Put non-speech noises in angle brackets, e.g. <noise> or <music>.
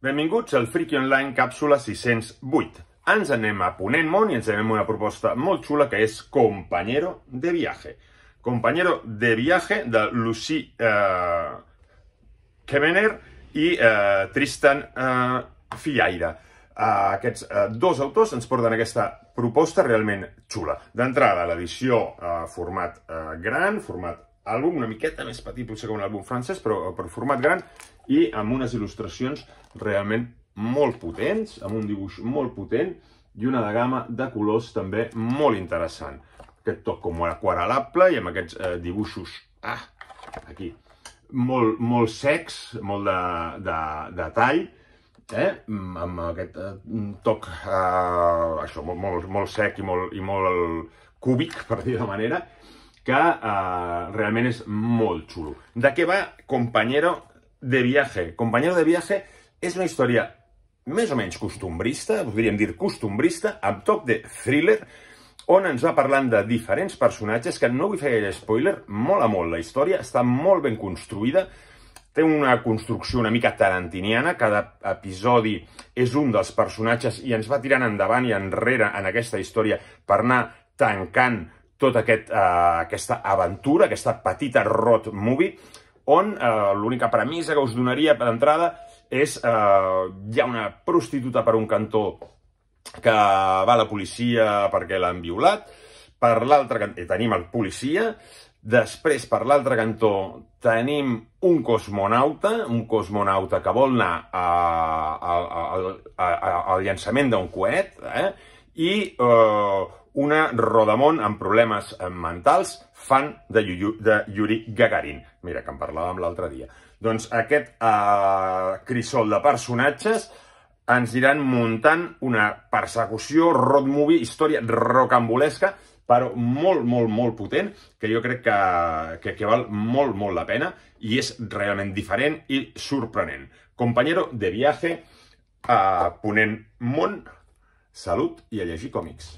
Benvinguts al Friki Online càpsula 608. Ens anem a Ponent Món i ens anem una proposta molt xula que és Companyero de Viaje. Companyero de Viaje de Lucy eh, Kemener i eh, Tristan eh, Fillaire. Eh, aquests eh, dos autors ens porten aquesta proposta realment xula. D'entrada, l'edició eh, format eh, gran, format àlbum una miqueta més petit potser que un àlbum francès, però eh, per format gran i amb unes il·lustracions realment molt potents, amb un dibuix molt potent i una de gamma de colors també molt interessant. Aquest toc com a aquarelable i amb aquests eh, dibuixos, ah, aquí, molt, molt secs, molt de, de, de tall, eh? amb aquest eh, toc eh, això, molt, molt, molt sec i molt, i molt cúbic, <laughs> per dir de manera, que uh, realment és molt xulo. De què va Compañero de viaje? Compañero de viaje és una història més o menys costumbrista, podríem dir costumbrista, amb toc de thriller, on ens va parlant de diferents personatges, que no vull fer gaire spoiler, mola molt la història, està molt ben construïda, té una construcció una mica tarantiniana, cada episodi és un dels personatges i ens va tirant endavant i enrere en aquesta història per anar tancant tota aquest, eh, aquesta aventura, aquesta petita road movie, on eh, l'única premissa que us donaria per entrada és eh, hi ha una prostituta per un cantó que va a la policia perquè l'han violat, per l'altre cantó eh, tenim el policia, després per l'altre cantó tenim un cosmonauta, un cosmonauta que vol anar al llançament d'un coet, eh? i eh, una rodamont amb problemes eh, mentals fan de, Yu de Yuri Gagarin. Mira, que en parlàvem l'altre dia. Doncs aquest eh, crisol de personatges ens iran muntant una persecució, road movie, història rocambolesca, però molt, molt, molt potent, que jo crec que, que, que val molt, molt la pena i és realment diferent i sorprenent. Companyero de viaje a eh, Ponent Món, salut i a llegir còmics.